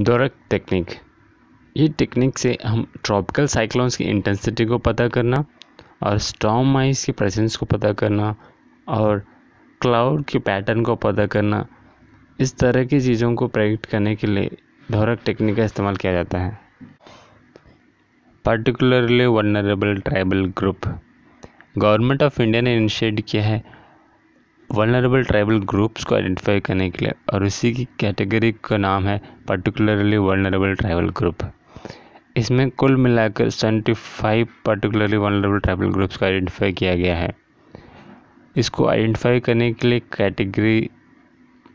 दोरक technique ये technique से हम ट्रॉपिकल साइक्लोन्स की इंटेंसिटी को पता करना और स्टॉम माइस के प्रेजेंस को पता करना और क्लाउड के पैटर्न को पता करना इस तरह की चीज़ों को प्रेडिक्ट करने के लिए दौरक टेक्निक का इस्तेमाल किया जाता है particularly vulnerable tribal group government of India ने इनिशिएट किया है वनरेबल ट्राइबल ग्रुप्स को आइडेंटिफाई करने के लिए और उसी की कैटेगरी का नाम है पर्टिकुलरली वनरेबल ट्राइबल ग्रुप इसमें कुल मिलाकर seventy five particularly vulnerable tribal groups को आइडेंटिफाई किया गया है इसको आइडेंटिफाई करने के लिए कैटेगरी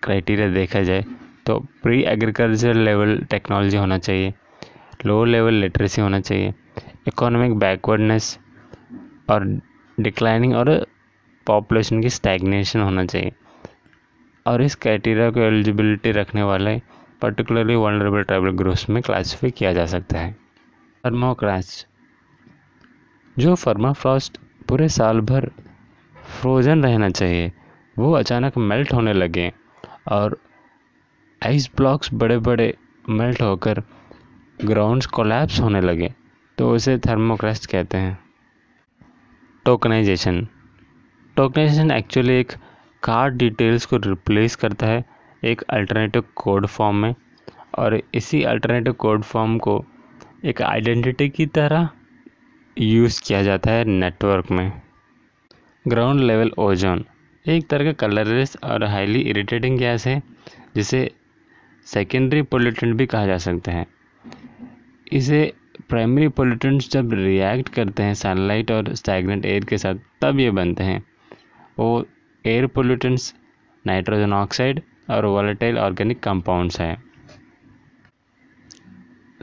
क्राइटेरिया देखा जाए तो प्री एग्रीकल्चर लेवल टेक्नोलॉजी होना चाहिए लो लेवल लिटरेसी होना चाहिए इकोनॉमिक बैकवर्डनेस और डिक्लाइनिंग और पॉपुलेशन की स्टैगनेशन होना चाहिए और इस क्राइटेरिया को एलिजिबिलिटी रखने वाले पर्टिकुलरली वनरेबल ट्राइबल ग्रुप्स में क्लासीफाई किया जा सकता है फर्मा जो फर्मा फ्रॉस्ट पूरे साल भर फ्रोजन रहना चाहिए वो अचानक मेल्ट होने लगे और आइस ब्लॉक्स बड़े बड़े मेल्ट होकर ग्राउंड्स कोलैप्स होने लगे तो उसे थर्मोक्रस्ट कहते हैं टोकनाइजेशन टोकनाइजेशन एक्चुअली एक कार्ड डिटेल्स को रिप्लेस करता है एक अल्टरनेटिव कोड फॉर्म में और इसी अल्टरनेटिव कोड फॉर्म को एक आइडेंटिटी की तरह यूज़ किया जाता है नेटवर्क में ग्राउंड लेवल ओजोन एक तरह का कलरलेस और हाईली इरिटेटिंग गैस है जिसे सेकेंडरी पोल्यूटेंट भी कहा जा सकता है इसे प्राइमरी पोल्यूटेंट्स जब रिएक्ट करते हैं सनलाइट और स्टैगनेंट एयर के साथ तब ये बनते हैं वो एयर पोल्यूटेंट्स नाइट्रोजन ऑक्साइड और वॉलेटाइल ऑर्गेनिक कंपाउंड्स हैं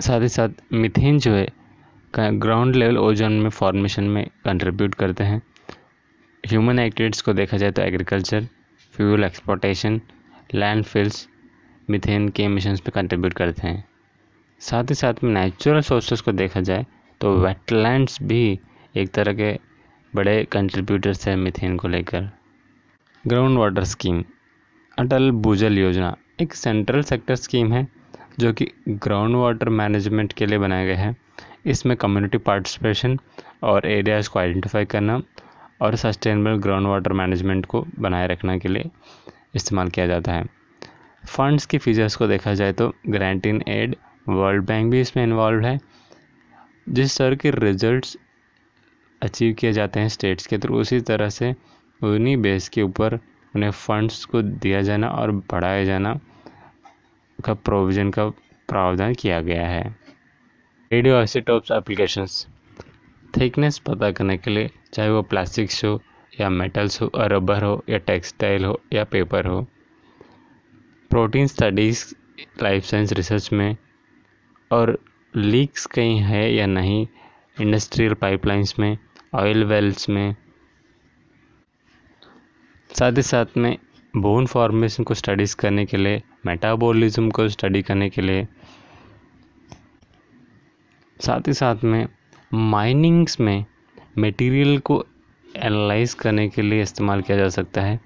साथ ही साथ मिथेन जो है ग्राउंड लेवल ओजोन में फॉर्मेशन में कंट्रीब्यूट करते हैं ह्यूमन एक्टिविटीज़ को देखा जाए तो agriculture fuel exportation landfills methane के एमिशंस पे कंट्रीब्यूट करते हैं साथ ही साथ में नेचुरल सोर्सेज को देखा जाए तो वेटलैंड्स भी एक तरह के बड़े कंट्रीब्यूटर्स हैं मिथेन को लेकर ग्राउंड वाटर स्कीम अटल भूजल योजना एक सेंट्रल सेक्टर स्कीम है जो कि ग्राउंड वाटर मैनेजमेंट के लिए बनाया गया है इसमें कम्युनिटी पार्टिसिपेशन और एरियाज को आइडेंटिफाई करना और सस्टेनेबल ग्राउंड वाटर मैनेजमेंट को बनाए रखने के लिए इस्तेमाल किया जाता है फंड्स की फीचर्स को देखा जाए तो grant in aid World Bank भी इसमें इन्वॉल्व है जिस तरह के रिजल्ट्स अचीव किए जाते हैं स्टेट्स के थ्रू उसी तरह से उन्हीं बेस के ऊपर उन्हें फंड्स को दिया जाना और बढ़ाया जाना का प्रोविज़न का प्रावधान किया गया है रेडियो आइसोटोप्स एप्लीकेशंस थिकनेस पता करने के लिए चाहे वो प्लास्टिक्स हो या मेटल्स हो या रबर हो या टेक्सटाइल हो या पेपर हो protein studies life science research में और लीक्स कहीं है या नहीं इंडस्ट्रियल पाइपलाइंस में ऑयल वेल्स में साथ ही साथ में बोन फॉर्मेशन को स्टडीज़ करने के लिए मेटाबॉलिज्म को स्टडी करने के लिए साथ ही साथ में माइनिंग्स में मटेरियल को एनालाइज करने के लिए इस्तेमाल किया जा सकता है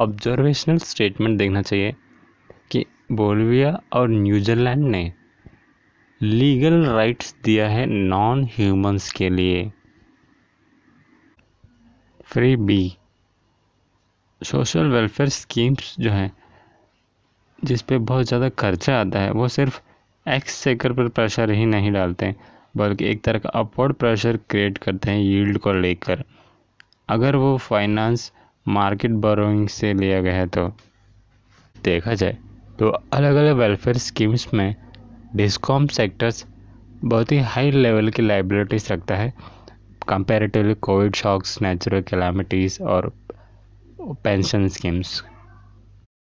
ऑब्जर्वेशनल स्टेटमेंट देखना चाहिए कि बोलविया और न्यूजीलैंड ने लीगल राइट्स दिया है नॉन ह्यूमंस के लिए freebie social welfare schemes जो हैं जिस पे बहुत ज़्यादा खर्चा आता है वो सिर्फ एक्स सेकर पर प्रेशर ही नहीं डालते हैं बल्कि एक तरह का अपवर्ड प्रेशर क्रिएट करते हैं यील्ड को लेकर अगर वो फाइनेंस मार्केट बोरोइंग से लिया गया है तो देखा जाए तो अलग अलग वेलफेयर स्कीम्स में डिस्कॉम सेक्टर्स बहुत ही हाई लेवल की लाइबिलिटीज रखता है comparatively Covid shocks natural calamities और पेंशन स्कीम्स